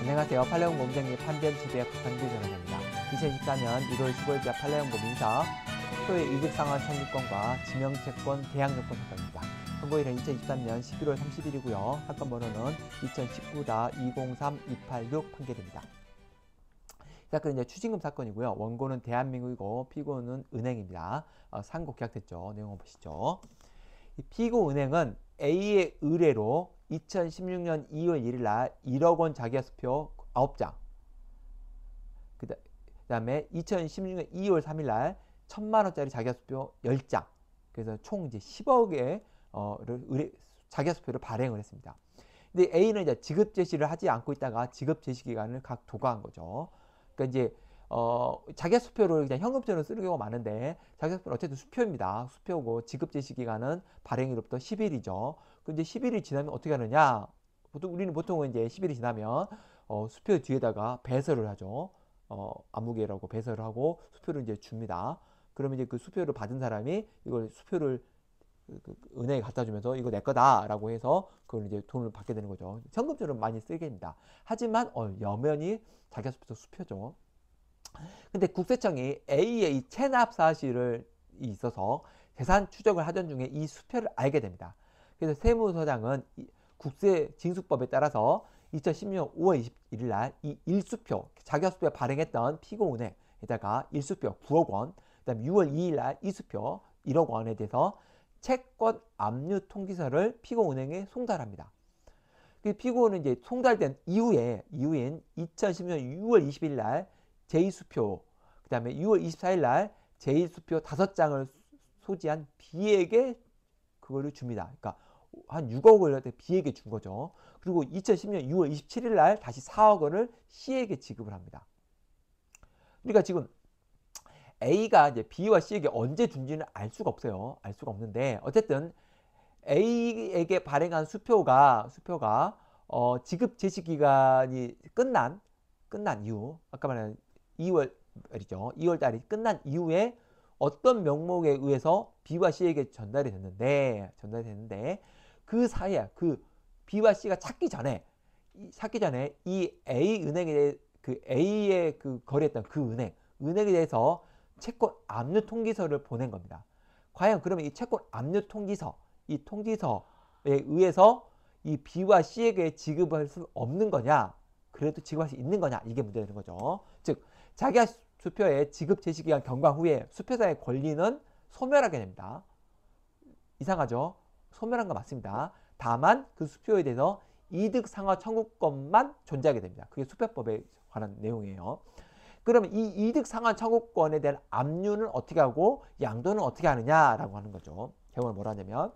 안녕하세요. 팔레온 공장님 판변 지배 반기 전환입니다. 2014년 1월 15일자 팔레온고 민사 토의 이득상환 청구권과 지명채권 대항요건 사건입니다. 선고일은 2023년 11월 30일이고요. 사건 번호는 2019-203286 판결입니다. 사건은 이제 추징금 사건이고요. 원고는 대한민국이고 피고는 은행입니다. 어, 상고 계약됐죠. 내용 을 보시죠. 이 피고 은행은 A의 의뢰로 2016년 2월 1일 날 1억 원 자기화수표 9장. 그 다음에 2016년 2월 3일 날 1천만 원짜리 자기화수표 10장. 그래서 총 이제 10억의 어, 자기화수표를 발행을 했습니다. 근데 A는 이제 지급 제시를 하지 않고 있다가 지급 제시 기간을 각 도과한 거죠. 그러니까 이제 어, 자기수표를 그냥 현금처럼 쓰는 경우가 많은데 자기수표는 어쨌든 수표입니다. 수표고 지급 제시 기간은 발행일로부터 10일이죠. 근데 그 10일이 지나면 어떻게 하느냐? 보통 우리는 보통은 이제 10일이 지나면 어, 수표 뒤에다가 배설을 하죠. 어, 암무개라고 배설을 하고 수표를 이제 줍니다. 그러면 이제 그 수표를 받은 사람이 이걸 수표를 그, 그, 은행에 갖다 주면서 이거 내 거다라고 해서 그걸 이제 돈을 받게 되는 거죠. 현금처럼 많이 쓰게 됩니다. 하지만 어, 여면이 자기가 수표 수표죠. 근데 국세청이 A의 이 체납 사실을 있어서 재산 추적을 하던 중에 이 수표를 알게 됩니다. 그래서 세무서장은 국세 징수법에 따라서 2016년 5월 21일 날 이 일수표, 자격수표에 발행했던 피고은행에다가 일수표 9억 원, 그다음 6월 2일 날 이수표 1억 원에 대해서 채권 압류 통기서를 피고은행에 송달합니다. 그 피고는 이제 송달된 이후에 이후엔 2010년 6월 20일 날 제2수표, 그다음에 6월 24일 날 제1수표 5장을 소지한 B에게 그거를 줍니다. 그러니까 한 6억 원을 B에게 준 거죠. 그리고 2010년 6월 27일 날 다시 4억 원을 C에게 지급을 합니다. 그러니까 지금 A가 이제 B와 C에게 언제 준지는 알 수가 없어요. 알 수가 없는데 어쨌든 A에게 발행한 수표가 수표가 어, 지급 제시 기간이 끝난 끝난 이후 아까 말한 2월 달이죠. 2월 달이 끝난 이후에 어떤 명목에 의해서 B와 C에게 전달이 됐는데 전달이 됐는데 그 사이에 그 B와 C가 찾기 전에 찾기 전에 이 A 은행에 대해 그 A에 그 거래했던 그 은행 은행에 대해서 채권 압류 통지서를 보낸 겁니다. 과연 그러면 이 채권 압류 통지서 이 통지서에 의해서 이 B와 C에게 지급할 수 없는 거냐 그래도 지급할 수 있는 거냐 이게 문제가 되는 거죠. 즉 자기가 수표에 지급 제시기간 경과 후에 수표사의 권리는 소멸하게 됩니다. 이상하죠? 소멸한 거 맞습니다. 다만 그 수표에 대해서 이득 상하 청구권만 존재하게 됩니다. 그게 수표법에 관한 내용이에요. 그러면 이 이득 상환 청구권에 대한 압류는 어떻게 하고 양도는 어떻게 하느냐라고 하는 거죠. 개원을 뭐라 하냐면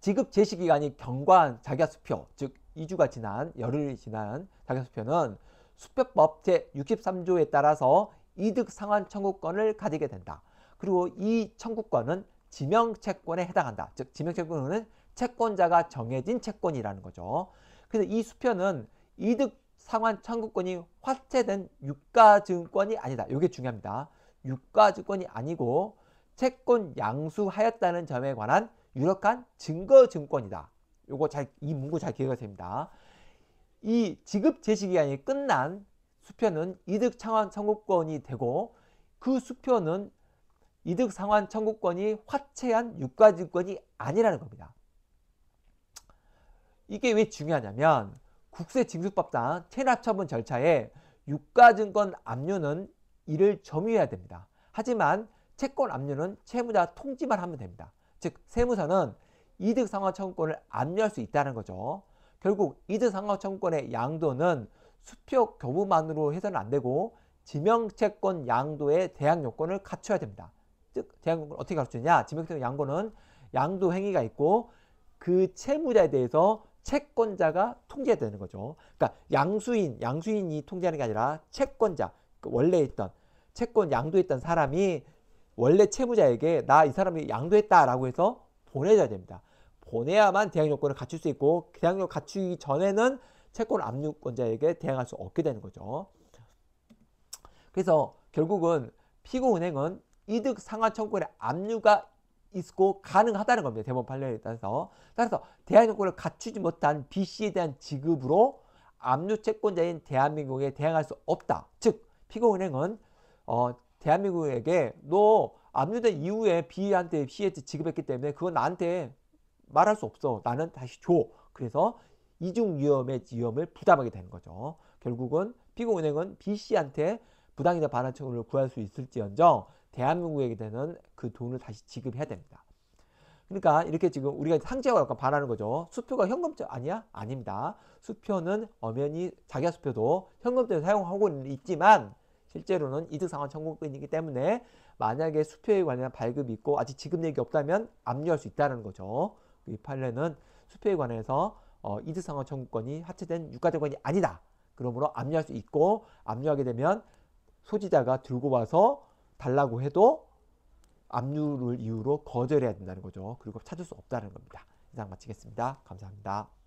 지급 제시 기간이 경과한 자기가 수표, 즉 2주가 지난 열흘이 지난 자기가 수표는 수표법 제 63조에 따라서 이득 상환 청구권을 가지게 된다. 그리고 이 청구권은 지명채권에 해당한다. 즉 지명채권은 채권자가 정해진 채권이라는 거죠. 그래서 이 수표는 이득 상환 청구권이 화채된 유가증권이 아니다. 이게 중요합니다. 유가증권이 아니고 채권 양수하였다는 점에 관한 유력한 증거증권이다. 요거 잘 이 문구 잘 기억하셔야 됩니다. 이 지급 제시 기간이 끝난 수표는 이득 상환 청구권이 되고 그 수표는 이득 상환 청구권이 화채한 유가증권이 아니라는 겁니다. 이게 왜 중요하냐면 국세징수법상 체납처분 절차에 유가증권 압류는 이를 점유해야 됩니다. 하지만 채권 압류는 채무자 통지만 하면 됩니다. 즉 세무서는 이득 상환 청구권을 압류할 수 있다는 거죠. 결국 이득 상환 청구권의 양도는 수표 교부만으로 해서는 안 되고 지명채권 양도의 대항 요건을 갖춰야 됩니다. 즉 대항공을 어떻게 가르치느냐 지명적 양고는 양도 행위가 있고 그 채무자에 대해서 채권자가 통제해야 되는 거죠. 그러니까 양수인, 양수인이 통제하는 게 아니라 채권자, 그 원래 있던 채권 양도했던 사람이 원래 채무자에게 나 이 사람이 양도했다라고 해서 보내줘야 됩니다. 보내야만 대항 요건을 갖출 수 있고 대항 요건 갖추기 전에는 채권 압류권자에게 대항할 수 없게 되는 거죠. 그래서 결국은 피고은행은 이득 상하 청구권의 압류가 있고 가능하다는 겁니다. 대법 판례에 따라서. 따라서 대항요건을 갖추지 못한 B씨에 대한 지급으로 압류 채권자인 대한민국에 대항할 수 없다. 즉 피고은행은 어, 대한민국에게 너 압류된 이후에 B한테 C한테 지급했기 때문에 그건 나한테 말할 수 없어. 나는 다시 줘. 그래서 이중 위험의 위험을 부담하게 되는 거죠. 결국은 피고은행은 B씨한테 부당이나 반환 청구를 구할 수 있을지언정 대한민국에게 되는 그 돈을 다시 지급해야 됩니다. 그러니까 이렇게 지금 우리가 상제와 약간 반하는 거죠. 수표가 현금적 아니야? 아닙니다. 수표는 엄연히 자기가 수표도 현금적으로 사용하고 있지만 실제로는 이득상환 청구권이기 때문에 만약에 수표에 관한 발급이 있고 아직 지급내역이 없다면 압류할 수 있다는 거죠. 이 판례는 수표에 관해서 어, 이득상환 청구권이 하체된 유가증권이 아니다. 그러므로 압류할 수 있고 압류하게 되면 소지자가 들고 와서 달라고 해도 압류를 이유로 거절해야 된다는 거죠. 그리고 찾을 수 없다는 겁니다. 이상 마치겠습니다. 감사합니다.